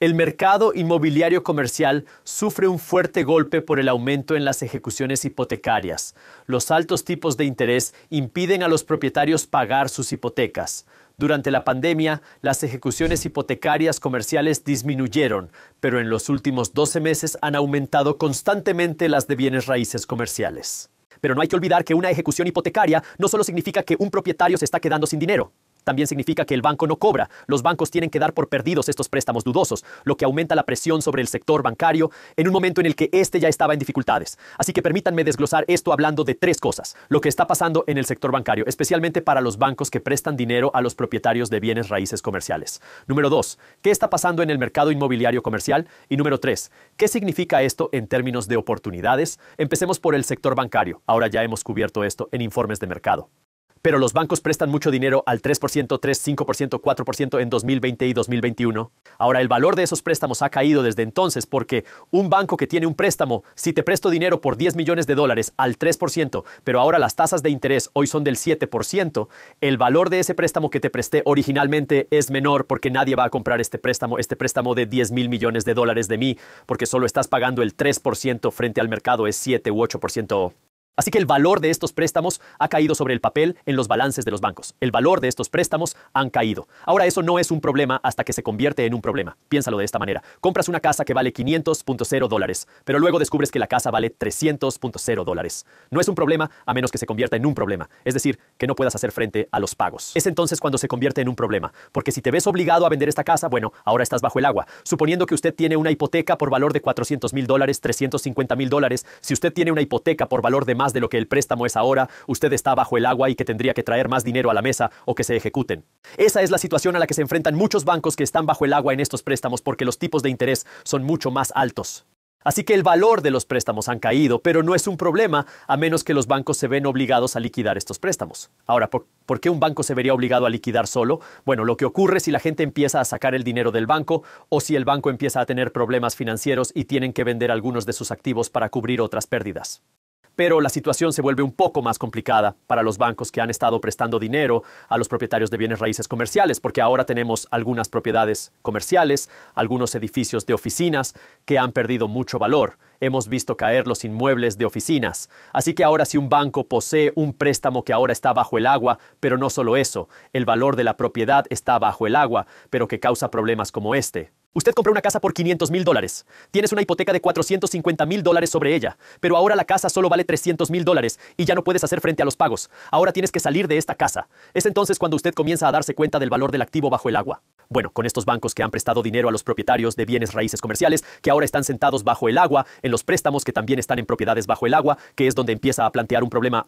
El mercado inmobiliario comercial sufre un fuerte golpe por el aumento en las ejecuciones hipotecarias. Los altos tipos de interés impiden a los propietarios pagar sus hipotecas. Durante la pandemia, las ejecuciones hipotecarias comerciales disminuyeron, pero en los últimos 12 meses han aumentado constantemente las de bienes raíces comerciales. Pero no hay que olvidar que una ejecución hipotecaria no solo significa que un propietario se está quedando sin dinero, también significa que el banco no cobra. Los bancos tienen que dar por perdidos estos préstamos dudosos, lo que aumenta la presión sobre el sector bancario en un momento en el que éste ya estaba en dificultades. Así que permítanme desglosar esto hablando de tres cosas. Lo que está pasando en el sector bancario, especialmente para los bancos que prestan dinero a los propietarios de bienes raíces comerciales. Número dos, ¿qué está pasando en el mercado inmobiliario comercial? Y número tres, ¿qué significa esto en términos de oportunidades? Empecemos por el sector bancario. Ahora ya hemos cubierto esto en informes de mercado pero los bancos prestan mucho dinero al 3%, 3%, 5%, 4% en 2020 y 2021. Ahora, el valor de esos préstamos ha caído desde entonces porque un banco que tiene un préstamo, si te presto dinero por 10 millones de dólares al 3%, pero ahora las tasas de interés hoy son del 7%, el valor de ese préstamo que te presté originalmente es menor porque nadie va a comprar este préstamo, este préstamo de 10 mil millones de dólares de mí, porque solo estás pagando el 3% frente al mercado es 7 u 8%. Así que el valor de estos préstamos ha caído sobre el papel en los balances de los bancos. El valor de estos préstamos han caído. Ahora eso no es un problema hasta que se convierte en un problema. Piénsalo de esta manera. Compras una casa que vale 500.0 dólares, pero luego descubres que la casa vale 300.0 dólares. No es un problema a menos que se convierta en un problema, es decir, que no puedas hacer frente a los pagos. Es entonces cuando se convierte en un problema, porque si te ves obligado a vender esta casa, bueno, ahora estás bajo el agua. Suponiendo que usted tiene una hipoteca por valor de 400 mil dólares, 350 mil dólares, si usted tiene una hipoteca por valor de más de lo que el préstamo es ahora, usted está bajo el agua y que tendría que traer más dinero a la mesa o que se ejecuten. Esa es la situación a la que se enfrentan muchos bancos que están bajo el agua en estos préstamos porque los tipos de interés son mucho más altos. Así que el valor de los préstamos han caído, pero no es un problema a menos que los bancos se ven obligados a liquidar estos préstamos. Ahora, ¿por, qué un banco se vería obligado a liquidar solo? Bueno, lo que ocurre si la gente empieza a sacar el dinero del banco o si el banco empieza a tener problemas financieros y tienen que vender algunos de sus activos para cubrir otras pérdidas pero la situación se vuelve un poco más complicada para los bancos que han estado prestando dinero a los propietarios de bienes raíces comerciales, porque ahora tenemos algunas propiedades comerciales, algunos edificios de oficinas que han perdido mucho valor. Hemos visto caer los inmuebles de oficinas. Así que ahora si un banco posee un préstamo que ahora está bajo el agua, pero no solo eso, el valor de la propiedad está bajo el agua, pero que causa problemas como este. Usted compró una casa por 500 mil dólares. Tienes una hipoteca de 450 mil dólares sobre ella, pero ahora la casa solo vale 300 mil dólares y ya no puedes hacer frente a los pagos. Ahora tienes que salir de esta casa. Es entonces cuando usted comienza a darse cuenta del valor del activo bajo el agua. Bueno, con estos bancos que han prestado dinero a los propietarios de bienes raíces comerciales, que ahora están sentados bajo el agua, en los préstamos que también están en propiedades bajo el agua, que es donde empieza a plantear un problema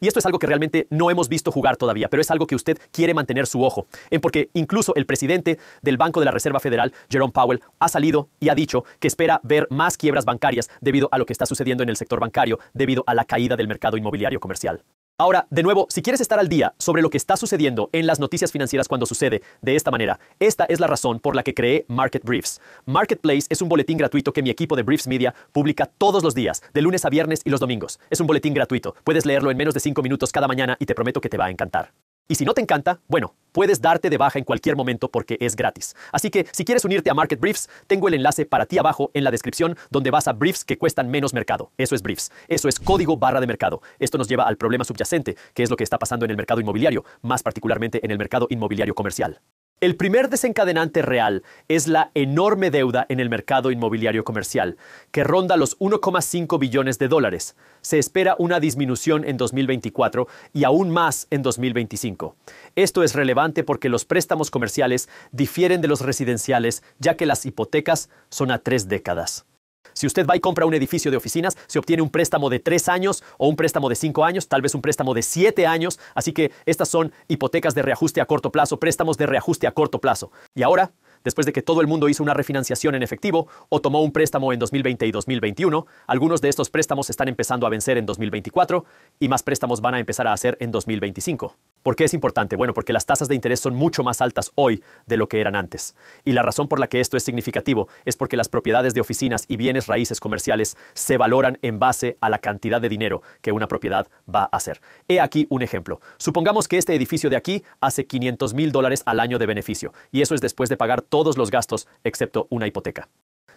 y esto es algo que realmente no hemos visto jugar todavía, pero es algo que usted quiere mantener su ojo, en porque incluso el presidente del Banco de la Reserva Federal, Jerome Powell, ha salido y ha dicho que espera ver más quiebras bancarias debido a lo que está sucediendo en el sector bancario, debido a la caída del mercado inmobiliario comercial. Ahora, de nuevo, si quieres estar al día sobre lo que está sucediendo en las noticias financieras cuando sucede de esta manera, esta es la razón por la que creé Market Briefs. Marketplace es un boletín gratuito que mi equipo de Briefs Media publica todos los días, de lunes a viernes y los domingos. Es un boletín gratuito. Puedes leerlo en menos de cinco minutos cada mañana y te prometo que te va a encantar. Y si no te encanta, bueno, puedes darte de baja en cualquier momento porque es gratis. Así que si quieres unirte a Market Briefs, tengo el enlace para ti abajo en la descripción donde vas a briefs que cuestan menos mercado. Eso es briefs. Eso es código barra de mercado. Esto nos lleva al problema subyacente, que es lo que está pasando en el mercado inmobiliario, más particularmente en el mercado inmobiliario comercial. El primer desencadenante real es la enorme deuda en el mercado inmobiliario comercial, que ronda los 1,5 billones de dólares. Se espera una disminución en 2024 y aún más en 2025. Esto es relevante porque los préstamos comerciales difieren de los residenciales, ya que las hipotecas son a tres décadas. Si usted va y compra un edificio de oficinas, se obtiene un préstamo de tres años o un préstamo de cinco años, tal vez un préstamo de siete años. Así que estas son hipotecas de reajuste a corto plazo, préstamos de reajuste a corto plazo. Y ahora, después de que todo el mundo hizo una refinanciación en efectivo o tomó un préstamo en 2020 y 2021, algunos de estos préstamos están empezando a vencer en 2024 y más préstamos van a empezar a hacer en 2025. ¿Por qué es importante? Bueno, porque las tasas de interés son mucho más altas hoy de lo que eran antes. Y la razón por la que esto es significativo es porque las propiedades de oficinas y bienes raíces comerciales se valoran en base a la cantidad de dinero que una propiedad va a hacer. He aquí un ejemplo. Supongamos que este edificio de aquí hace 500 mil dólares al año de beneficio, y eso es después de pagar todos los gastos excepto una hipoteca.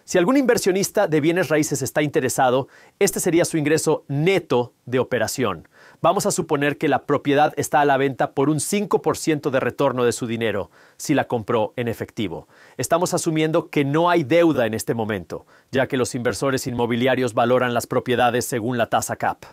Si algún inversionista de bienes raíces está interesado, este sería su ingreso neto de operación. Vamos a suponer que la propiedad está a la venta por un 5% de retorno de su dinero si la compró en efectivo. Estamos asumiendo que no hay deuda en este momento, ya que los inversores inmobiliarios valoran las propiedades según la tasa CAP.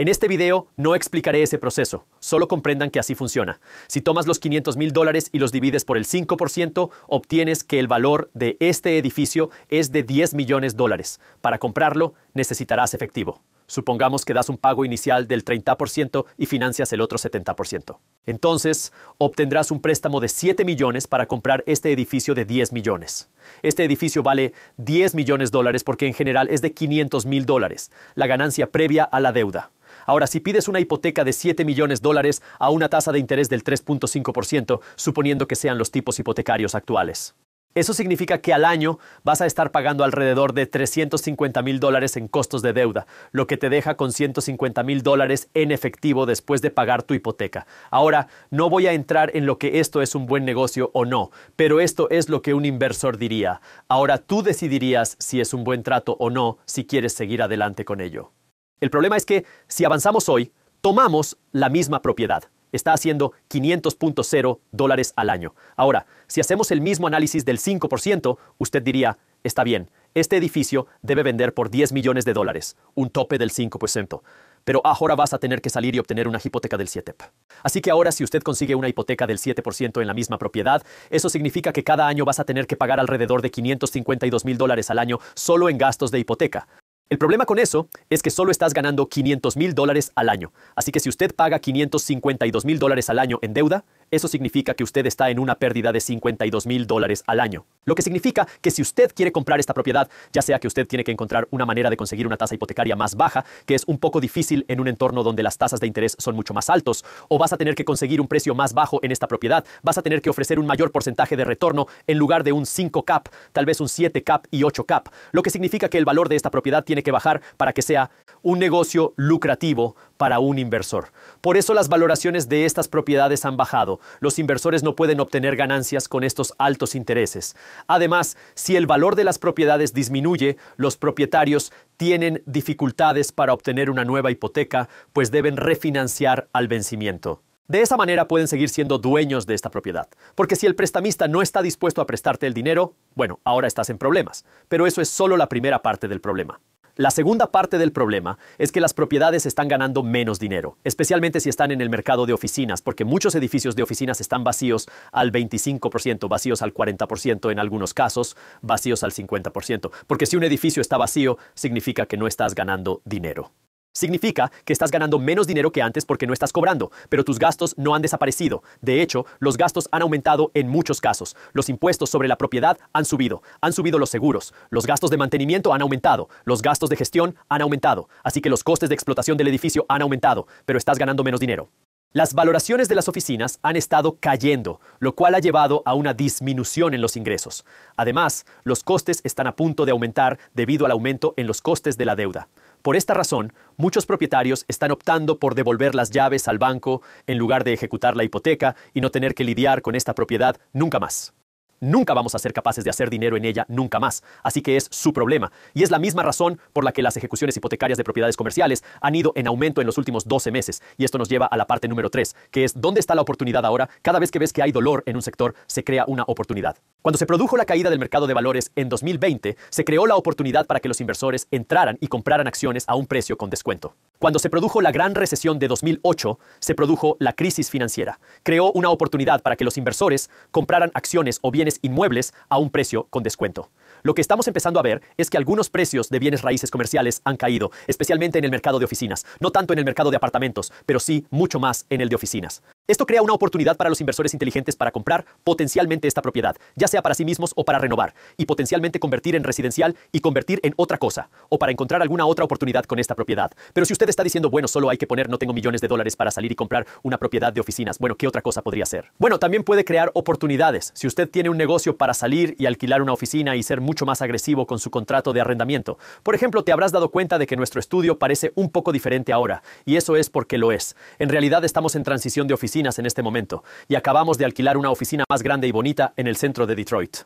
En este video no explicaré ese proceso, solo comprendan que así funciona. Si tomas los 500 mil dólares y los divides por el 5%, obtienes que el valor de este edificio es de 10 millones dólares. Para comprarlo, necesitarás efectivo. Supongamos que das un pago inicial del 30% y financias el otro 70%. Entonces, obtendrás un préstamo de 7 millones para comprar este edificio de 10 millones. Este edificio vale 10 millones dólares porque en general es de 500 mil dólares, la ganancia previa a la deuda. Ahora, si pides una hipoteca de 7 millones de dólares a una tasa de interés del 3.5%, suponiendo que sean los tipos hipotecarios actuales. Eso significa que al año vas a estar pagando alrededor de 350 mil dólares en costos de deuda, lo que te deja con 150 mil dólares en efectivo después de pagar tu hipoteca. Ahora, no voy a entrar en lo que esto es un buen negocio o no, pero esto es lo que un inversor diría. Ahora tú decidirías si es un buen trato o no, si quieres seguir adelante con ello. El problema es que si avanzamos hoy, tomamos la misma propiedad. Está haciendo 500.0 dólares al año. Ahora, si hacemos el mismo análisis del 5%, usted diría, está bien, este edificio debe vender por 10 millones de dólares, un tope del 5%. Pero ahora vas a tener que salir y obtener una hipoteca del 7. Así que ahora si usted consigue una hipoteca del 7% en la misma propiedad, eso significa que cada año vas a tener que pagar alrededor de 552 mil dólares al año solo en gastos de hipoteca. El problema con eso es que solo estás ganando 500 mil dólares al año. Así que si usted paga 552 mil dólares al año en deuda, eso significa que usted está en una pérdida de 52 mil dólares al año. Lo que significa que si usted quiere comprar esta propiedad, ya sea que usted tiene que encontrar una manera de conseguir una tasa hipotecaria más baja, que es un poco difícil en un entorno donde las tasas de interés son mucho más altos, o vas a tener que conseguir un precio más bajo en esta propiedad, vas a tener que ofrecer un mayor porcentaje de retorno en lugar de un 5 cap, tal vez un 7 cap y 8 cap, lo que significa que el valor de esta propiedad tiene que bajar para que sea un negocio lucrativo para un inversor. Por eso las valoraciones de estas propiedades han bajado. Los inversores no pueden obtener ganancias con estos altos intereses. Además, si el valor de las propiedades disminuye, los propietarios tienen dificultades para obtener una nueva hipoteca, pues deben refinanciar al vencimiento. De esa manera pueden seguir siendo dueños de esta propiedad, porque si el prestamista no está dispuesto a prestarte el dinero, bueno, ahora estás en problemas, pero eso es solo la primera parte del problema. La segunda parte del problema es que las propiedades están ganando menos dinero, especialmente si están en el mercado de oficinas, porque muchos edificios de oficinas están vacíos al 25%, vacíos al 40% en algunos casos, vacíos al 50%, porque si un edificio está vacío, significa que no estás ganando dinero. Significa que estás ganando menos dinero que antes porque no estás cobrando, pero tus gastos no han desaparecido. De hecho, los gastos han aumentado en muchos casos. Los impuestos sobre la propiedad han subido, han subido los seguros, los gastos de mantenimiento han aumentado, los gastos de gestión han aumentado, así que los costes de explotación del edificio han aumentado, pero estás ganando menos dinero. Las valoraciones de las oficinas han estado cayendo, lo cual ha llevado a una disminución en los ingresos. Además, los costes están a punto de aumentar debido al aumento en los costes de la deuda. Por esta razón, muchos propietarios están optando por devolver las llaves al banco en lugar de ejecutar la hipoteca y no tener que lidiar con esta propiedad nunca más. Nunca vamos a ser capaces de hacer dinero en ella nunca más, así que es su problema. Y es la misma razón por la que las ejecuciones hipotecarias de propiedades comerciales han ido en aumento en los últimos 12 meses. Y esto nos lleva a la parte número 3, que es dónde está la oportunidad ahora. Cada vez que ves que hay dolor en un sector, se crea una oportunidad. Cuando se produjo la caída del mercado de valores en 2020, se creó la oportunidad para que los inversores entraran y compraran acciones a un precio con descuento. Cuando se produjo la gran recesión de 2008, se produjo la crisis financiera. Creó una oportunidad para que los inversores compraran acciones o bienes inmuebles a un precio con descuento. Lo que estamos empezando a ver es que algunos precios de bienes raíces comerciales han caído, especialmente en el mercado de oficinas, no tanto en el mercado de apartamentos, pero sí mucho más en el de oficinas. Esto crea una oportunidad para los inversores inteligentes para comprar potencialmente esta propiedad, ya sea para sí mismos o para renovar, y potencialmente convertir en residencial y convertir en otra cosa, o para encontrar alguna otra oportunidad con esta propiedad. Pero si usted está diciendo, bueno, solo hay que poner no tengo millones de dólares para salir y comprar una propiedad de oficinas, bueno, ¿qué otra cosa podría ser? Bueno, también puede crear oportunidades. Si usted tiene un negocio para salir y alquilar una oficina y ser mucho más agresivo con su contrato de arrendamiento. Por ejemplo, te habrás dado cuenta de que nuestro estudio parece un poco diferente ahora, y eso es porque lo es. En realidad estamos en transición de oficinas oficinas en este momento, y acabamos de alquilar una oficina más grande y bonita en el centro de Detroit.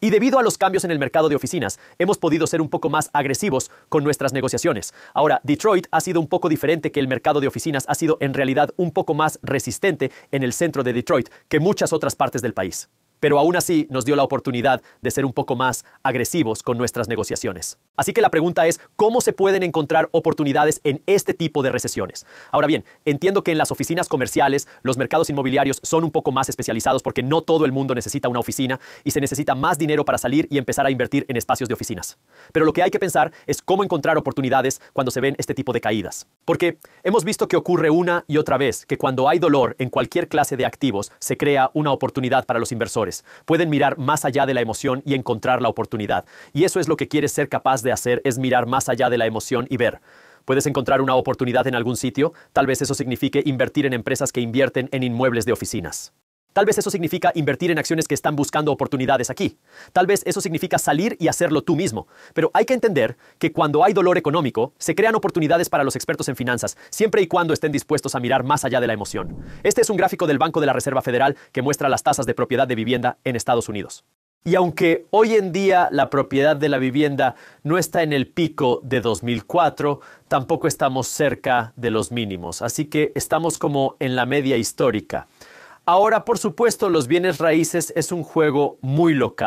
Y debido a los cambios en el mercado de oficinas, hemos podido ser un poco más agresivos con nuestras negociaciones. Ahora, Detroit ha sido un poco diferente que el mercado de oficinas, ha sido en realidad un poco más resistente en el centro de Detroit que muchas otras partes del país pero aún así nos dio la oportunidad de ser un poco más agresivos con nuestras negociaciones. Así que la pregunta es, ¿cómo se pueden encontrar oportunidades en este tipo de recesiones? Ahora bien, entiendo que en las oficinas comerciales los mercados inmobiliarios son un poco más especializados porque no todo el mundo necesita una oficina y se necesita más dinero para salir y empezar a invertir en espacios de oficinas. Pero lo que hay que pensar es cómo encontrar oportunidades cuando se ven este tipo de caídas. Porque hemos visto que ocurre una y otra vez que cuando hay dolor en cualquier clase de activos se crea una oportunidad para los inversores Pueden mirar más allá de la emoción y encontrar la oportunidad. Y eso es lo que quieres ser capaz de hacer, es mirar más allá de la emoción y ver. Puedes encontrar una oportunidad en algún sitio, tal vez eso signifique invertir en empresas que invierten en inmuebles de oficinas. Tal vez eso significa invertir en acciones que están buscando oportunidades aquí. Tal vez eso significa salir y hacerlo tú mismo. Pero hay que entender que cuando hay dolor económico, se crean oportunidades para los expertos en finanzas, siempre y cuando estén dispuestos a mirar más allá de la emoción. Este es un gráfico del Banco de la Reserva Federal que muestra las tasas de propiedad de vivienda en Estados Unidos. Y aunque hoy en día la propiedad de la vivienda no está en el pico de 2004, tampoco estamos cerca de los mínimos. Así que estamos como en la media histórica. Ahora, por supuesto, los bienes raíces es un juego muy local.